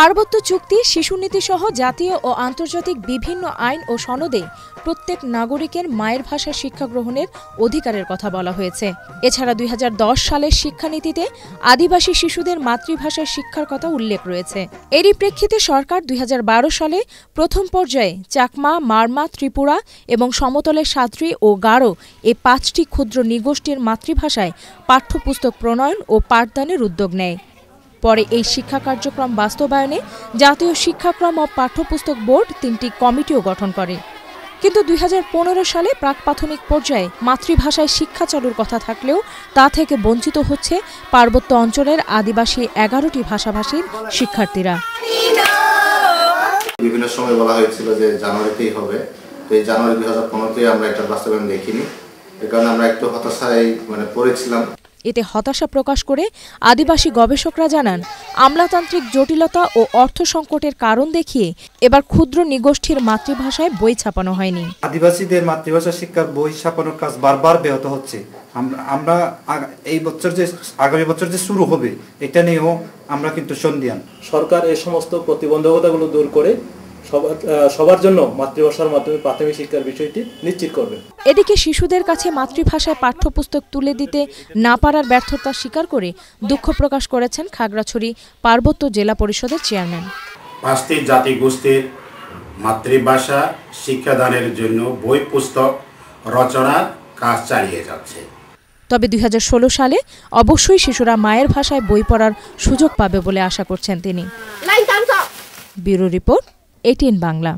পার্বত্য চুক্তি শিশু নীতিসহ জাতীয় ও আন্তর্জাতিক বিভিন্ন আইন ও সনদে প্রত্যেক নাগরিকের মায়ের ভাষা শিক্ষা গ্রহণের অধিকারের কথা বলা হয়েছে এছাড়া দুই সালের শিক্ষানীতিতে আদিবাসী শিশুদের মাতৃভাষায় শিক্ষার কথা উল্লেখ রয়েছে এরই প্রেক্ষিতে সরকার দুই সালে প্রথম পর্যায়ে চাকমা মারমা ত্রিপুরা এবং সমতলের সাত্রি ও গারো এ পাঁচটি ক্ষুদ্র নিগোষ্ঠীর মাতৃভাষায় পাঠ্যপুস্তক প্রণয়ন ও পাঠদানের উদ্যোগ নেয় পরে এই শিক্ষা কার্যক্রম বাস্তবায়নে জাতীয় শিক্ষাক্রম ও পাঠ্যপুস্তক বোর্ড তিনটি কমিটিও গঠন করে কিন্তু দুই সালে প্রাক প্রাথমিক পর্যায়ে মাতৃভাষায় শিক্ষা চালুর কথা থাকলেও তা থেকে বঞ্চিত হচ্ছে পার্বত্য অঞ্চলের আদিবাসী এগারোটি ভাষাভাষীর শিক্ষার্থীরা বিভিন্ন সময় বলা হয়েছিল যে জানুয়ারিতেই হবে তো এই জানুয়ারি দুই হাজার পনেরোতে আমরা এটা বাস্তবায়ন দেখিনি এ কারণে আমরা একটু হতাশায় মানে পড়েছিলাম এতে হতাশা প্রকাশ করে আদিবাসী গবেষকরা জানান আমলাতান্ত্রিক জটিলতা ও অর্থ সংকটের কারণ দেখিয়ে এবার ক্ষুদ্র নিগোষ্ঠীর মাতৃভাষায় বই ছাপানো হয়নি আদিবাসীদের মাতৃভাষা শিক্ষার বই ছাপানোর কাজ বারবার ব্যাহত হচ্ছে আমরা এই বছর যে আগামী বছর যে শুরু হবে এটা নিয়েও আমরা কিন্তু সন্ধিয়ান সরকার এ সমস্ত প্রতিবন্ধকতাগুলো দূর করে সবার জন্য মাতৃভাষার মাধ্যমে প্রাথমিক শিক্ষার বিষয়টি নিশ্চিত করবে এদিকে শিশুদের কাছে মাতৃভাষায় পাঠ্যপুস্তক তুলে দিতে না পারার ব্যর্থতা স্বীকার করে দুঃখ প্রকাশ করেছেন খাগড়াছড়ি পার্বত্য জেলা পরিষদের চেয়ারম্যান পাঁচটি জাতিগোষ্ঠীর মাতৃভাষা শিক্ষাদানের জন্য বই পুস্তক রচনার কাজ চালিয়ে যাচ্ছে তবে দুই সালে অবশ্যই শিশুরা মায়ের ভাষায় বই পড়ার সুযোগ পাবে বলে আশা করছেন তিনি ব্যুরো রিপোর্ট এটিএন বাংলা